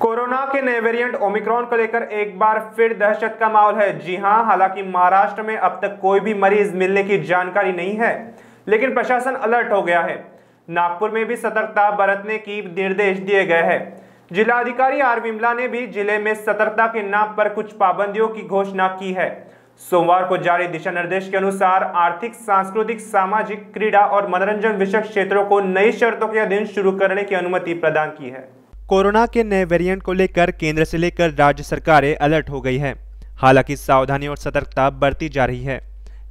corona के नए variant Omicron को लेकर एक बार फिर दहशत का माहौल है जी हां हालांकि महाराष्ट्र में अब तक कोई भी मरीज मिलने की जानकारी नहीं है लेकिन प्रशासन अलर्ट हो गया है नागपुर में भी सतर्कता बरतने की निर्देश दिए गए हैं जिलाधिकारी आर विमला ने भी जिले में सतर्कता के नाम पर कुछ पाबंदियों की घोषणा की है सोमवार को जारी दिशा निर्देश के अनुसार आर्थिक सांस्कृतिक सामाजिक क्रीड़ा और मनोरंजन विषय क्षेत्रों को नई शर्तों के अधीन शुरू करने की अनुमति प्रदान की है कोरोना के नए वेरिएंट को लेकर केंद्र से लेकर राज्य सरकारें अलर्ट हो गई है हालांकि सावधानी और सतर्कता बरती जा रही है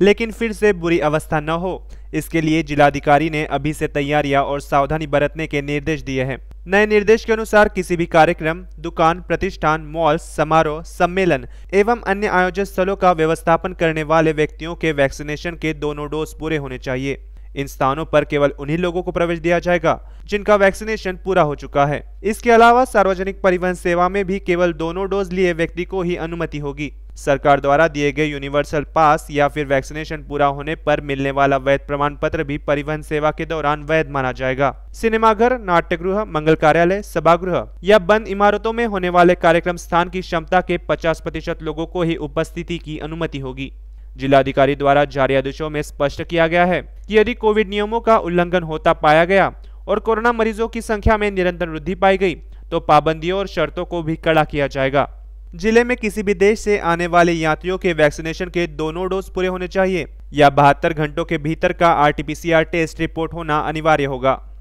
लेकिन फिर से बुरी अवस्था न हो इसके लिए जिलाधिकारी ने अभी से तैयारियां और सावधानी बरतने के निर्देश दिए हैं नए निर्देश के अनुसार किसी भी कार्यक्रम दुकान प्रतिष्ठान मॉल समारोह सम्मेलन एवं अन्य आयोजन स्थलों का व्यवस्थापन करने वाले व्यक्तियों के वैक्सीनेशन के दोनों डोज पूरे होने चाहिए इन स्थानों पर केवल उन्हीं लोगों को प्रवेश दिया जाएगा जिनका वैक्सीनेशन पूरा हो चुका है इसके अलावा सार्वजनिक परिवहन सेवा में भी केवल दोनों डोज लिए व्यक्ति को ही अनुमति होगी सरकार द्वारा दिए गए यूनिवर्सल पास या फिर वैक्सीनेशन पूरा होने पर मिलने वाला वैध प्रमाण पत्र भी परिवहन सेवा के दौरान वैध माना जाएगा सिनेमाघर नाट्य गृह मंगल कार्यालय सभागृह या बंद इमारतों में होने वाले कार्यक्रम स्थान की क्षमता के 50 प्रतिशत लोगों को ही उपस्थिति की अनुमति होगी जिलाधिकारी द्वारा जारी आदेशों में स्पष्ट किया गया है कि यदि कोविड नियमों का उल्लंघन होता पाया गया और कोरोना मरीजों की संख्या में निरंतर वृद्धि पाई गई तो पाबंदियों और शर्तों को भी कड़ा किया जाएगा जिले में किसी भी देश से आने वाले यात्रियों के वैक्सीनेशन के दोनों डोज पूरे होने चाहिए या बहत्तर घंटों के भीतर का आरटीपीसीआर टेस्ट रिपोर्ट होना अनिवार्य होगा